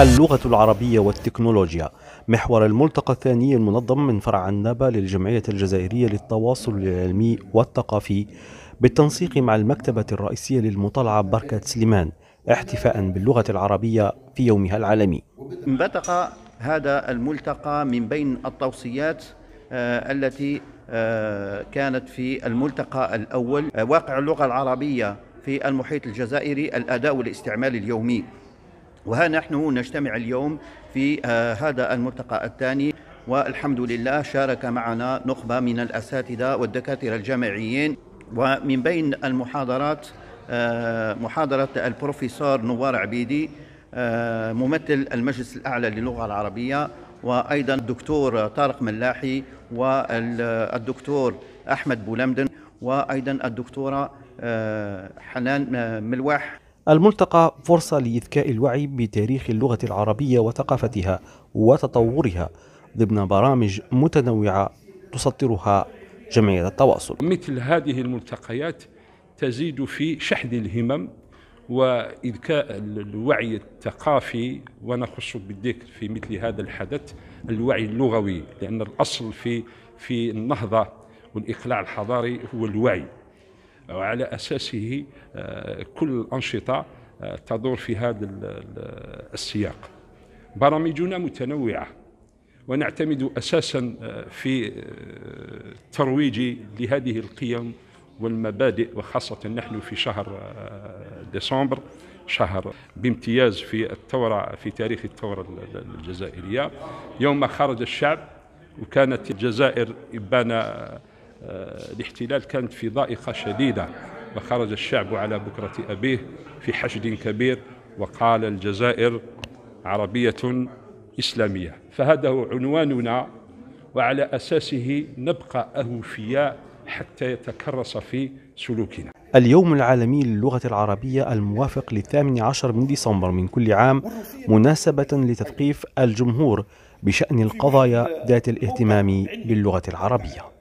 اللغة العربية والتكنولوجيا محور الملتقى الثاني المنظم من فرع النبا للجمعية الجزائرية للتواصل العلمي والثقافي بالتنسيق مع المكتبة الرئيسية للمطالعة بركة سليمان احتفاء باللغة العربية في يومها العالمي انبثق هذا الملتقى من بين التوصيات آه، التي آه، كانت في الملتقى الأول آه، واقع اللغة العربية في المحيط الجزائري الأداء والاستعمال اليومي وها نحن نجتمع اليوم في آه، هذا الملتقى الثاني والحمد لله شارك معنا نخبة من الأساتذة والدكاترة الجامعيين ومن بين المحاضرات آه، محاضرة البروفيسور نوار عبيدي آه، ممثل المجلس الأعلى للغة العربية وأيضا الدكتور طارق ملاحي والدكتور أحمد بولمدن وأيضا الدكتورة حنان ملواح الملتقى فرصة لإذكاء الوعي بتاريخ اللغة العربية وثقافتها وتطورها ضمن برامج متنوعة تسطرها جمعية التواصل مثل هذه الملتقيات تزيد في شحن الهمم وإذكاء الوعي الثقافي ونخص بالذكر في مثل هذا الحدث الوعي اللغوي لأن الأصل في في النهضة والإقلاع الحضاري هو الوعي وعلى أساسه آه، كل الأنشطة آه، تدور في هذا السياق برامجنا متنوعة ونعتمد أساسا آه، في الترويج لهذه القيم والمبادئ وخاصة نحن في شهر ديسمبر شهر بامتياز في الثورة في تاريخ الثورة الجزائرية يوم خرج الشعب وكانت الجزائر إبان آه، الاحتلال كانت في ضائقة شديدة وخرج الشعب على بكرة أبيه في حشد كبير وقال الجزائر عربية إسلامية فهذا هو عنواننا وعلى أساسه نبقى أوفياء حتى يتكرس في سلوكنا اليوم العالمي للغة العربية الموافق للثامن عشر من ديسمبر من كل عام مناسبة لتثقيف الجمهور بشأن القضايا ذات الاهتمام باللغة العربية